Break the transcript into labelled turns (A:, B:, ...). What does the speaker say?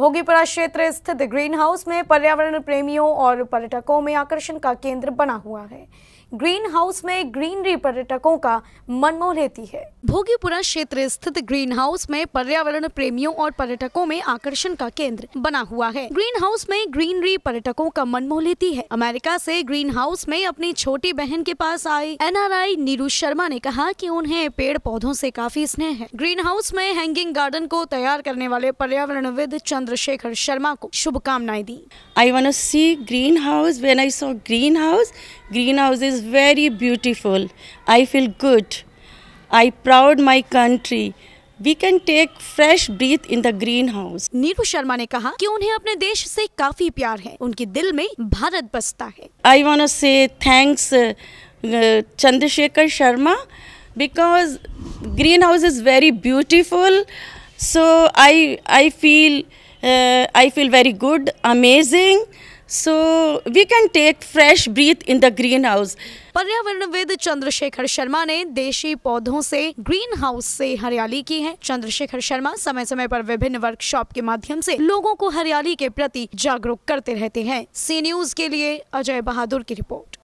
A: भोगीपुरा क्षेत्र स्थित green house में पर्यावरण प्रेमियों और पर्यटकों में आकर्षण का केंद्र बना हुआ है ग्रीन हाउस में ग्रीनरी पर्यटकों का मन मोह लेती है भोगीपुरा क्षेत्र स्थित ग्रीन हाउस में पर्यावरण प्रेमियों और पर्यटकों में आकर्षण का केंद्र बना हुआ है ग्रीन हाउस में ग्रीनरी पर्यटकों का मन मोह लेती है अमेरिका से ग्रीन हाउस में अपनी छोटी बहन के पास आई एनआरआई नीरू शर्मा ने कहा कि उन्हें पेड़ पौधों से काफी स्नेह है ग्रीन हाउस में हैंगिंग गार्डन को तैयार
B: करने वाले पर्यावरण चंद्र चंद्रशेखर शर्मा को शुभकामनाएं दी I want see greenhouse when I saw greenhouse greenhouse is very beautiful I feel good I proud my country we can take fresh breath in the greenhouse Neeru Sharma ने कहा कि उन्हें अपने देश से काफी प्यार है उनके दिल में
A: भारत बसता है
B: I want say thanks Chandrashekhar Sharma because greenhouse is very beautiful so I I feel Uh, I feel very good, amazing. So we can take fresh breath in the greenhouse. पर्यावरणविद चंद्रशेखर
A: शर्मा ने देशी पौधों से ग्रीन हाउस से हरियाली की है चंद्रशेखर शर्मा समय समय पर विभिन्न वर्कशॉप के माध्यम से लोगों को हरियाली के प्रति जागरूक करते रहते हैं सी न्यूज के लिए अजय बहादुर की रिपोर्ट